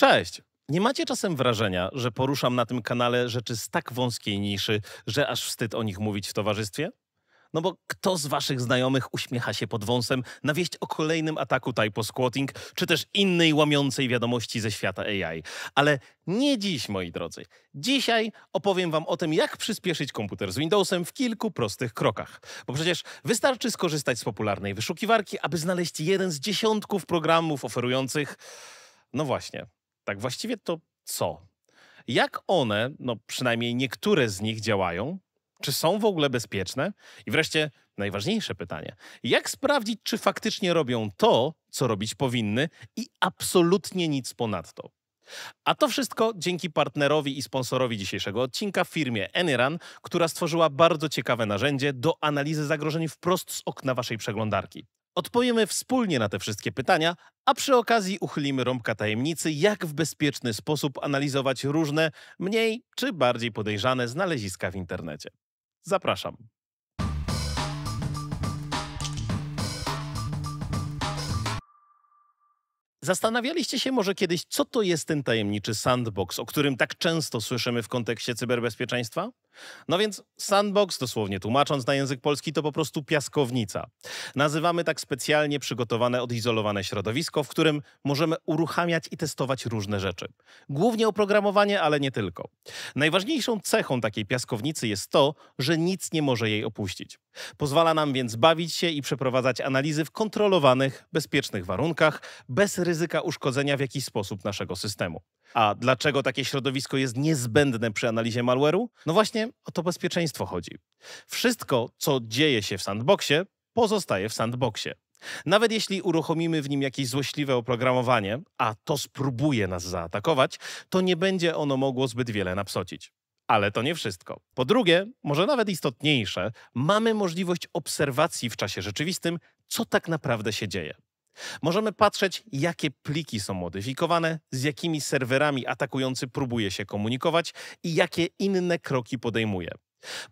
Cześć! Nie macie czasem wrażenia, że poruszam na tym kanale rzeczy z tak wąskiej niszy, że aż wstyd o nich mówić w towarzystwie? No bo kto z waszych znajomych uśmiecha się pod wąsem na wieść o kolejnym ataku typo squatting, czy też innej łamiącej wiadomości ze świata AI? Ale nie dziś, moi drodzy. Dzisiaj opowiem wam o tym, jak przyspieszyć komputer z Windowsem w kilku prostych krokach. Bo przecież wystarczy skorzystać z popularnej wyszukiwarki, aby znaleźć jeden z dziesiątków programów oferujących... No właśnie, tak właściwie to co? Jak one, no przynajmniej niektóre z nich działają? Czy są w ogóle bezpieczne? I wreszcie najważniejsze pytanie: jak sprawdzić, czy faktycznie robią to, co robić powinny i absolutnie nic ponadto? A to wszystko dzięki partnerowi i sponsorowi dzisiejszego odcinka, firmie Eniran, która stworzyła bardzo ciekawe narzędzie do analizy zagrożeń wprost z okna waszej przeglądarki. Odpowiemy wspólnie na te wszystkie pytania, a przy okazji uchylimy rąbka tajemnicy, jak w bezpieczny sposób analizować różne, mniej czy bardziej podejrzane znaleziska w internecie. Zapraszam. Zastanawialiście się może kiedyś, co to jest ten tajemniczy sandbox, o którym tak często słyszymy w kontekście cyberbezpieczeństwa? No więc sandbox, dosłownie tłumacząc na język polski, to po prostu piaskownica. Nazywamy tak specjalnie przygotowane, odizolowane środowisko, w którym możemy uruchamiać i testować różne rzeczy. Głównie oprogramowanie, ale nie tylko. Najważniejszą cechą takiej piaskownicy jest to, że nic nie może jej opuścić. Pozwala nam więc bawić się i przeprowadzać analizy w kontrolowanych, bezpiecznych warunkach, bez ryzyka uszkodzenia w jakiś sposób naszego systemu. A dlaczego takie środowisko jest niezbędne przy analizie malware'u? No właśnie o to bezpieczeństwo chodzi. Wszystko, co dzieje się w sandboxie, pozostaje w sandboxie. Nawet jeśli uruchomimy w nim jakieś złośliwe oprogramowanie, a to spróbuje nas zaatakować, to nie będzie ono mogło zbyt wiele napsocić. Ale to nie wszystko. Po drugie, może nawet istotniejsze, mamy możliwość obserwacji w czasie rzeczywistym, co tak naprawdę się dzieje. Możemy patrzeć, jakie pliki są modyfikowane, z jakimi serwerami atakujący próbuje się komunikować i jakie inne kroki podejmuje.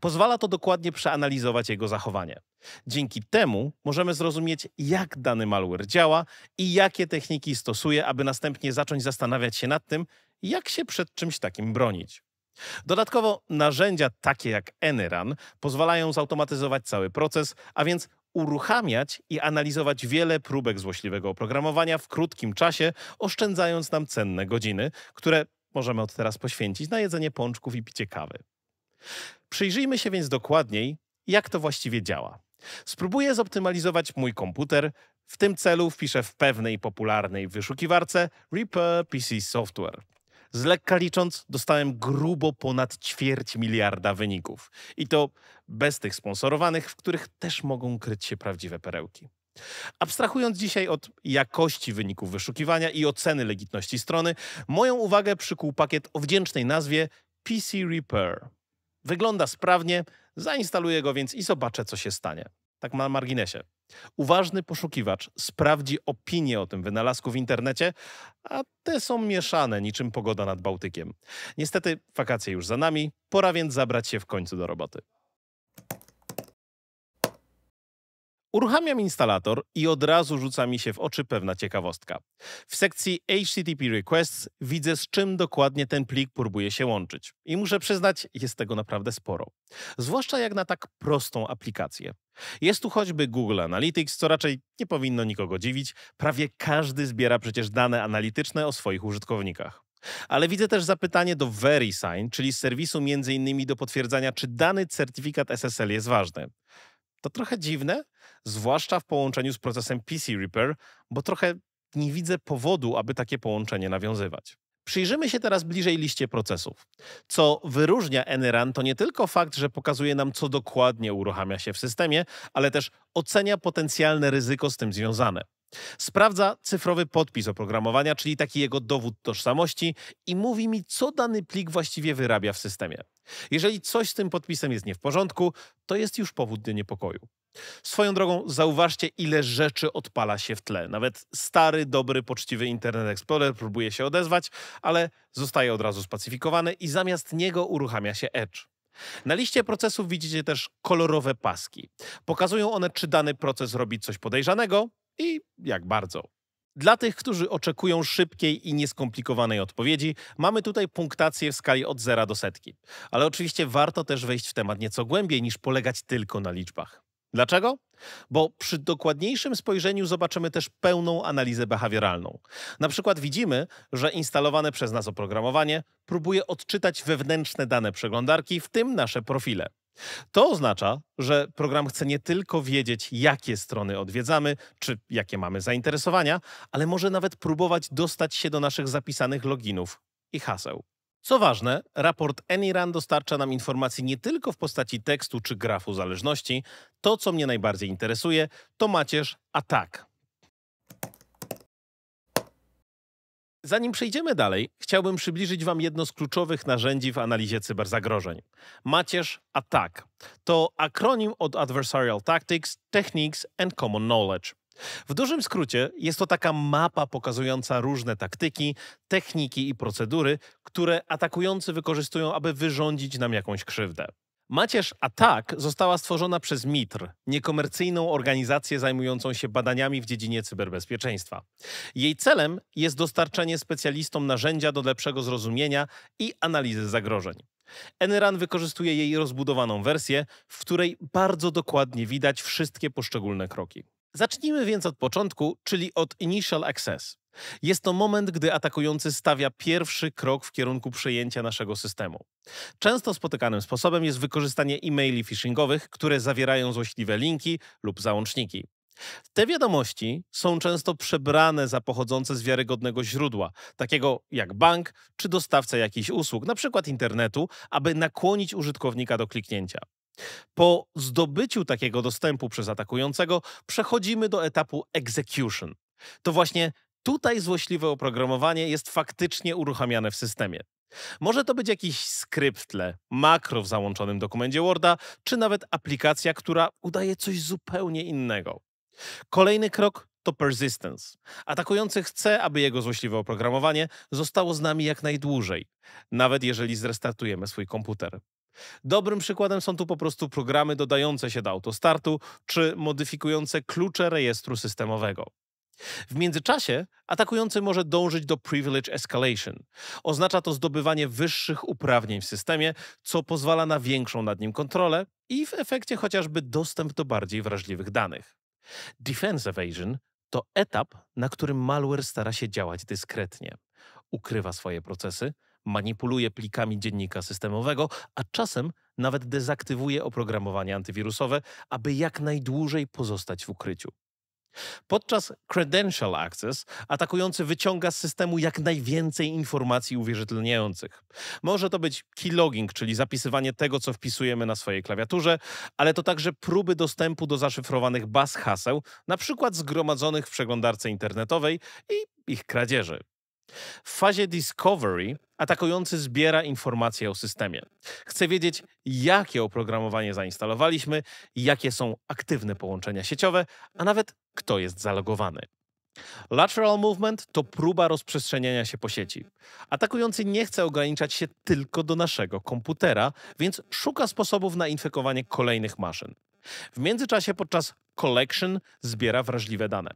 Pozwala to dokładnie przeanalizować jego zachowanie. Dzięki temu możemy zrozumieć, jak dany malware działa i jakie techniki stosuje, aby następnie zacząć zastanawiać się nad tym, jak się przed czymś takim bronić. Dodatkowo narzędzia takie jak Eneran pozwalają zautomatyzować cały proces, a więc uruchamiać i analizować wiele próbek złośliwego oprogramowania w krótkim czasie, oszczędzając nam cenne godziny, które możemy od teraz poświęcić na jedzenie pączków i picie kawy. Przyjrzyjmy się więc dokładniej, jak to właściwie działa. Spróbuję zoptymalizować mój komputer. W tym celu wpiszę w pewnej popularnej wyszukiwarce Reaper PC Software z lekka licząc, dostałem grubo ponad ćwierć miliarda wyników. I to bez tych sponsorowanych, w których też mogą kryć się prawdziwe perełki. Abstrahując dzisiaj od jakości wyników wyszukiwania i oceny legitności strony, moją uwagę przykuł pakiet o wdzięcznej nazwie PC Repair. Wygląda sprawnie, zainstaluję go więc i zobaczę, co się stanie. Tak na marginesie. Uważny poszukiwacz sprawdzi opinie o tym wynalazku w internecie, a te są mieszane niczym pogoda nad Bałtykiem. Niestety wakacje już za nami, pora więc zabrać się w końcu do roboty. Uruchamiam instalator i od razu rzuca mi się w oczy pewna ciekawostka. W sekcji HTTP Requests widzę z czym dokładnie ten plik próbuje się łączyć. I muszę przyznać, jest tego naprawdę sporo. Zwłaszcza jak na tak prostą aplikację. Jest tu choćby Google Analytics, co raczej nie powinno nikogo dziwić. Prawie każdy zbiera przecież dane analityczne o swoich użytkownikach. Ale widzę też zapytanie do VeriSign, czyli serwisu między innymi do potwierdzania, czy dany certyfikat SSL jest ważny. To trochę dziwne, zwłaszcza w połączeniu z procesem PC Repair, bo trochę nie widzę powodu, aby takie połączenie nawiązywać. Przyjrzymy się teraz bliżej liście procesów. Co wyróżnia NRAN to nie tylko fakt, że pokazuje nam, co dokładnie uruchamia się w systemie, ale też ocenia potencjalne ryzyko z tym związane. Sprawdza cyfrowy podpis oprogramowania, czyli taki jego dowód tożsamości i mówi mi, co dany plik właściwie wyrabia w systemie. Jeżeli coś z tym podpisem jest nie w porządku, to jest już powód do niepokoju. Swoją drogą zauważcie, ile rzeczy odpala się w tle. Nawet stary, dobry, poczciwy Internet Explorer próbuje się odezwać, ale zostaje od razu spacyfikowany i zamiast niego uruchamia się Edge. Na liście procesów widzicie też kolorowe paski. Pokazują one, czy dany proces robi coś podejrzanego, i jak bardzo. Dla tych, którzy oczekują szybkiej i nieskomplikowanej odpowiedzi, mamy tutaj punktację w skali od 0 do setki. Ale oczywiście warto też wejść w temat nieco głębiej niż polegać tylko na liczbach. Dlaczego? Bo przy dokładniejszym spojrzeniu zobaczymy też pełną analizę behawioralną. Na przykład widzimy, że instalowane przez nas oprogramowanie próbuje odczytać wewnętrzne dane przeglądarki, w tym nasze profile. To oznacza, że program chce nie tylko wiedzieć, jakie strony odwiedzamy, czy jakie mamy zainteresowania, ale może nawet próbować dostać się do naszych zapisanych loginów i haseł. Co ważne, raport AnyRun dostarcza nam informacji nie tylko w postaci tekstu czy grafu zależności. To, co mnie najbardziej interesuje, to macierz atak. Zanim przejdziemy dalej, chciałbym przybliżyć Wam jedno z kluczowych narzędzi w analizie cyberzagrożeń. Macierz ATAK. To akronim od Adversarial Tactics, Techniques and Common Knowledge. W dużym skrócie jest to taka mapa pokazująca różne taktyki, techniki i procedury, które atakujący wykorzystują, aby wyrządzić nam jakąś krzywdę. Macierz Atak została stworzona przez MITR, niekomercyjną organizację zajmującą się badaniami w dziedzinie cyberbezpieczeństwa. Jej celem jest dostarczenie specjalistom narzędzia do lepszego zrozumienia i analizy zagrożeń. Enran wykorzystuje jej rozbudowaną wersję, w której bardzo dokładnie widać wszystkie poszczególne kroki. Zacznijmy więc od początku, czyli od Initial Access. Jest to moment, gdy atakujący stawia pierwszy krok w kierunku przejęcia naszego systemu. Często spotykanym sposobem jest wykorzystanie e-maili phishingowych, które zawierają złośliwe linki lub załączniki. Te wiadomości są często przebrane za pochodzące z wiarygodnego źródła, takiego jak bank czy dostawca jakichś usług, np. internetu, aby nakłonić użytkownika do kliknięcia. Po zdobyciu takiego dostępu przez atakującego przechodzimy do etapu execution. To właśnie Tutaj złośliwe oprogramowanie jest faktycznie uruchamiane w systemie. Może to być jakiś skryptle, makro w załączonym dokumencie Worda, czy nawet aplikacja, która udaje coś zupełnie innego. Kolejny krok to persistence. Atakujący chce, aby jego złośliwe oprogramowanie zostało z nami jak najdłużej, nawet jeżeli zrestartujemy swój komputer. Dobrym przykładem są tu po prostu programy dodające się do autostartu czy modyfikujące klucze rejestru systemowego. W międzyczasie atakujący może dążyć do privilege escalation. Oznacza to zdobywanie wyższych uprawnień w systemie, co pozwala na większą nad nim kontrolę i w efekcie chociażby dostęp do bardziej wrażliwych danych. Defense evasion to etap, na którym malware stara się działać dyskretnie. Ukrywa swoje procesy, manipuluje plikami dziennika systemowego, a czasem nawet dezaktywuje oprogramowanie antywirusowe, aby jak najdłużej pozostać w ukryciu. Podczas Credential Access atakujący wyciąga z systemu jak najwięcej informacji uwierzytelniających. Może to być keylogging, czyli zapisywanie tego, co wpisujemy na swojej klawiaturze, ale to także próby dostępu do zaszyfrowanych baz haseł, na przykład zgromadzonych w przeglądarce internetowej i ich kradzieży. W fazie discovery atakujący zbiera informacje o systemie. Chce wiedzieć, jakie oprogramowanie zainstalowaliśmy, jakie są aktywne połączenia sieciowe, a nawet kto jest zalogowany. Lateral movement to próba rozprzestrzeniania się po sieci. Atakujący nie chce ograniczać się tylko do naszego komputera, więc szuka sposobów na infekowanie kolejnych maszyn. W międzyczasie podczas collection zbiera wrażliwe dane.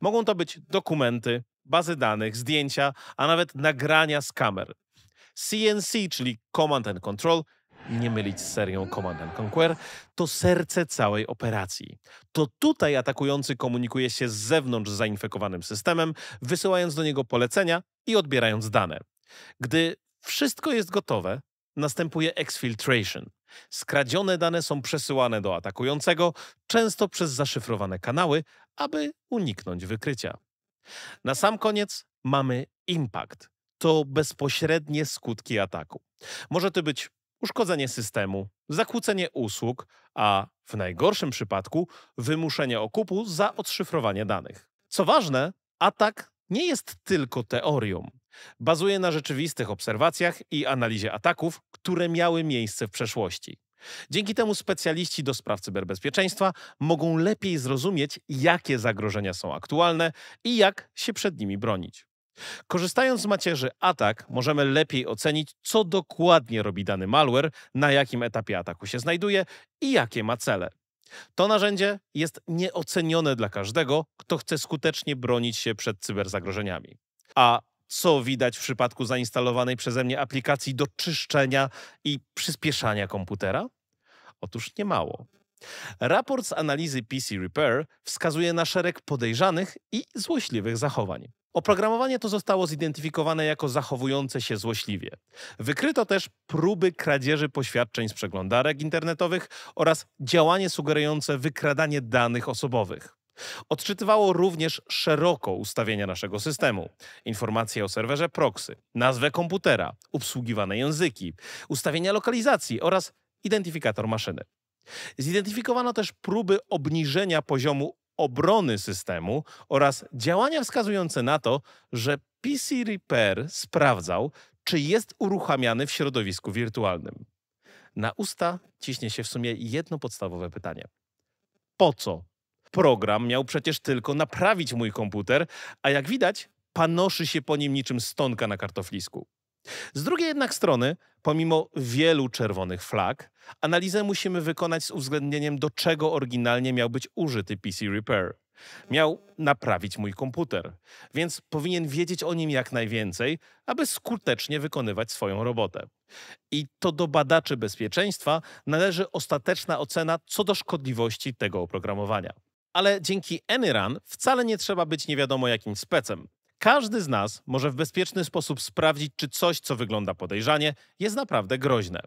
Mogą to być dokumenty, bazy danych, zdjęcia, a nawet nagrania z kamer. CNC, czyli Command and Control, nie mylić z serią Command and Conquer, to serce całej operacji. To tutaj atakujący komunikuje się z zewnątrz z zainfekowanym systemem, wysyłając do niego polecenia i odbierając dane. Gdy wszystko jest gotowe, następuje exfiltration. Skradzione dane są przesyłane do atakującego, często przez zaszyfrowane kanały, aby uniknąć wykrycia. Na sam koniec mamy impact. To bezpośrednie skutki ataku. Może to być uszkodzenie systemu, zakłócenie usług, a w najgorszym przypadku wymuszenie okupu za odszyfrowanie danych. Co ważne, atak nie jest tylko teorią. Bazuje na rzeczywistych obserwacjach i analizie ataków, które miały miejsce w przeszłości. Dzięki temu specjaliści do spraw cyberbezpieczeństwa mogą lepiej zrozumieć, jakie zagrożenia są aktualne i jak się przed nimi bronić. Korzystając z macierzy atak, możemy lepiej ocenić, co dokładnie robi dany malware, na jakim etapie ataku się znajduje i jakie ma cele. To narzędzie jest nieocenione dla każdego, kto chce skutecznie bronić się przed cyberzagrożeniami. A co widać w przypadku zainstalowanej przeze mnie aplikacji do czyszczenia i przyspieszania komputera? Otóż niemało. Raport z analizy PC Repair wskazuje na szereg podejrzanych i złośliwych zachowań. Oprogramowanie to zostało zidentyfikowane jako zachowujące się złośliwie. Wykryto też próby kradzieży poświadczeń z przeglądarek internetowych oraz działanie sugerujące wykradanie danych osobowych. Odczytywało również szeroko ustawienia naszego systemu, informacje o serwerze proxy, nazwę komputera, obsługiwane języki, ustawienia lokalizacji oraz identyfikator maszyny. Zidentyfikowano też próby obniżenia poziomu obrony systemu oraz działania wskazujące na to, że PC Repair sprawdzał, czy jest uruchamiany w środowisku wirtualnym. Na usta ciśnie się w sumie jedno podstawowe pytanie. Po co Program miał przecież tylko naprawić mój komputer, a jak widać, panoszy się po nim niczym stonka na kartoflisku. Z drugiej jednak strony, pomimo wielu czerwonych flag, analizę musimy wykonać z uwzględnieniem, do czego oryginalnie miał być użyty PC Repair. Miał naprawić mój komputer, więc powinien wiedzieć o nim jak najwięcej, aby skutecznie wykonywać swoją robotę. I to do badaczy bezpieczeństwa należy ostateczna ocena co do szkodliwości tego oprogramowania. Ale dzięki AnyRun wcale nie trzeba być nie wiadomo jakim specem. Każdy z nas może w bezpieczny sposób sprawdzić, czy coś, co wygląda podejrzanie, jest naprawdę groźne.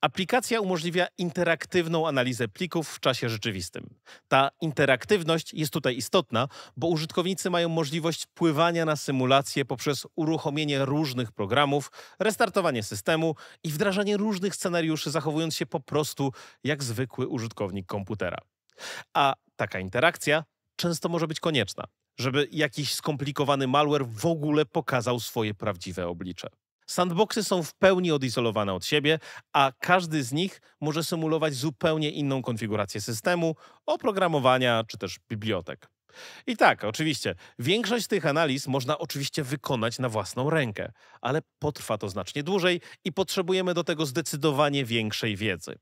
Aplikacja umożliwia interaktywną analizę plików w czasie rzeczywistym. Ta interaktywność jest tutaj istotna, bo użytkownicy mają możliwość wpływania na symulację poprzez uruchomienie różnych programów, restartowanie systemu i wdrażanie różnych scenariuszy, zachowując się po prostu jak zwykły użytkownik komputera. A Taka interakcja często może być konieczna, żeby jakiś skomplikowany malware w ogóle pokazał swoje prawdziwe oblicze. Sandboxy są w pełni odizolowane od siebie, a każdy z nich może symulować zupełnie inną konfigurację systemu, oprogramowania czy też bibliotek. I tak, oczywiście, większość tych analiz można oczywiście wykonać na własną rękę, ale potrwa to znacznie dłużej i potrzebujemy do tego zdecydowanie większej wiedzy.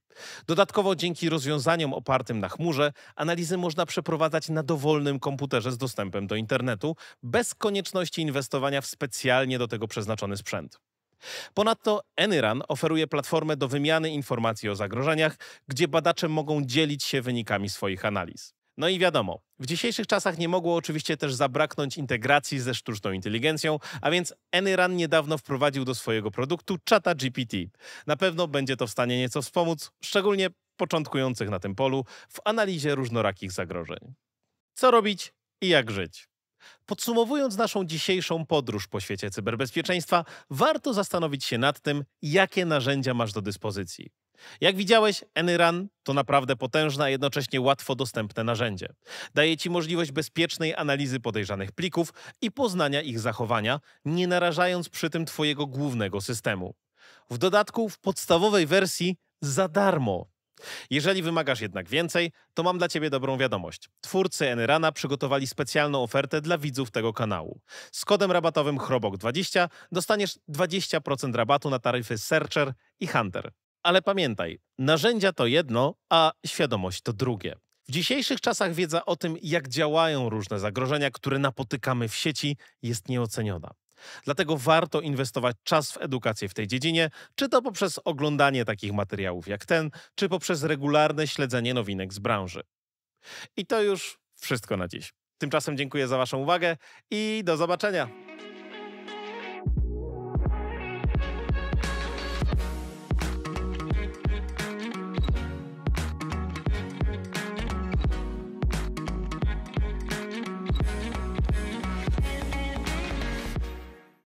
Dodatkowo dzięki rozwiązaniom opartym na chmurze, analizy można przeprowadzać na dowolnym komputerze z dostępem do internetu, bez konieczności inwestowania w specjalnie do tego przeznaczony sprzęt. Ponadto Eniran oferuje platformę do wymiany informacji o zagrożeniach, gdzie badacze mogą dzielić się wynikami swoich analiz. No i wiadomo, w dzisiejszych czasach nie mogło oczywiście też zabraknąć integracji ze sztuczną inteligencją, a więc Eniran niedawno wprowadził do swojego produktu czata GPT. Na pewno będzie to w stanie nieco wspomóc, szczególnie początkujących na tym polu, w analizie różnorakich zagrożeń. Co robić i jak żyć? Podsumowując naszą dzisiejszą podróż po świecie cyberbezpieczeństwa, warto zastanowić się nad tym, jakie narzędzia masz do dyspozycji. Jak widziałeś, Anyran to naprawdę potężne, a jednocześnie łatwo dostępne narzędzie. Daje ci możliwość bezpiecznej analizy podejrzanych plików i poznania ich zachowania, nie narażając przy tym twojego głównego systemu. W dodatku w podstawowej wersji za darmo. Jeżeli wymagasz jednak więcej, to mam dla Ciebie dobrą wiadomość. Twórcy Enyrana przygotowali specjalną ofertę dla widzów tego kanału. Z kodem rabatowym HROBOK20 dostaniesz 20% rabatu na taryfy Searcher i Hunter. Ale pamiętaj, narzędzia to jedno, a świadomość to drugie. W dzisiejszych czasach wiedza o tym, jak działają różne zagrożenia, które napotykamy w sieci, jest nieoceniona. Dlatego warto inwestować czas w edukację w tej dziedzinie, czy to poprzez oglądanie takich materiałów jak ten, czy poprzez regularne śledzenie nowinek z branży. I to już wszystko na dziś. Tymczasem dziękuję za Waszą uwagę i do zobaczenia.